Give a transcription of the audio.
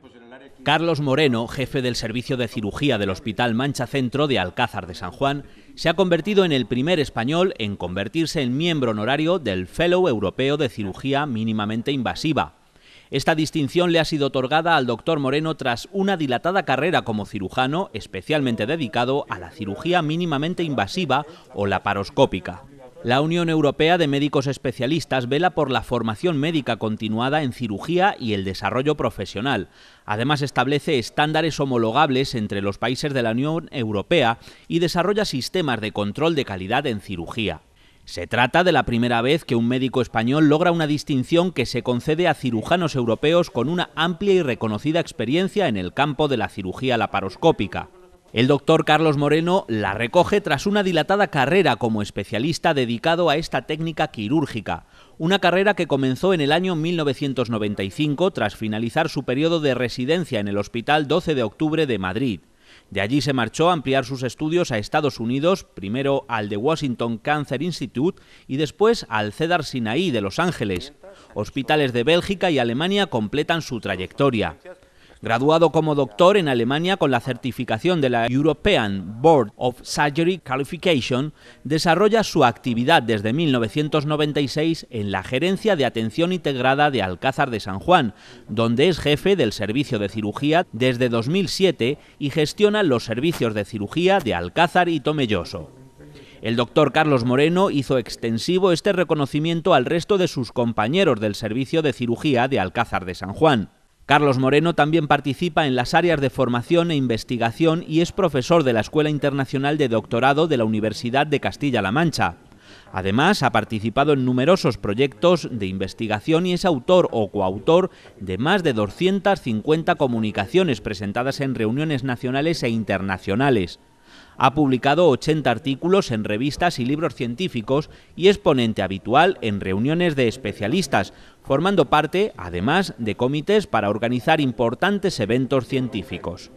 Pues Carlos Moreno, jefe del servicio de cirugía del Hospital Mancha Centro de Alcázar de San Juan, se ha convertido en el primer español en convertirse en miembro honorario del Fellow Europeo de Cirugía Mínimamente Invasiva. Esta distinción le ha sido otorgada al doctor Moreno tras una dilatada carrera como cirujano, especialmente dedicado a la cirugía mínimamente invasiva o laparoscópica. La Unión Europea de Médicos Especialistas vela por la formación médica continuada en cirugía y el desarrollo profesional. Además establece estándares homologables entre los países de la Unión Europea y desarrolla sistemas de control de calidad en cirugía. Se trata de la primera vez que un médico español logra una distinción que se concede a cirujanos europeos con una amplia y reconocida experiencia en el campo de la cirugía laparoscópica. El doctor Carlos Moreno la recoge tras una dilatada carrera como especialista dedicado a esta técnica quirúrgica, una carrera que comenzó en el año 1995 tras finalizar su periodo de residencia en el Hospital 12 de Octubre de Madrid. De allí se marchó a ampliar sus estudios a Estados Unidos, primero al The Washington Cancer Institute y después al Cedar Sinaí de Los Ángeles. Hospitales de Bélgica y Alemania completan su trayectoria. Graduado como doctor en Alemania con la certificación de la European Board of Surgery Qualification, desarrolla su actividad desde 1996 en la Gerencia de Atención Integrada de Alcázar de San Juan, donde es jefe del servicio de cirugía desde 2007 y gestiona los servicios de cirugía de Alcázar y Tomelloso. El doctor Carlos Moreno hizo extensivo este reconocimiento al resto de sus compañeros del Servicio de Cirugía de Alcázar de San Juan. Carlos Moreno también participa en las áreas de formación e investigación y es profesor de la Escuela Internacional de Doctorado de la Universidad de Castilla-La Mancha. Además, ha participado en numerosos proyectos de investigación y es autor o coautor de más de 250 comunicaciones presentadas en reuniones nacionales e internacionales. Ha publicado 80 artículos en revistas y libros científicos y es ponente habitual en reuniones de especialistas, formando parte, además, de comités para organizar importantes eventos científicos.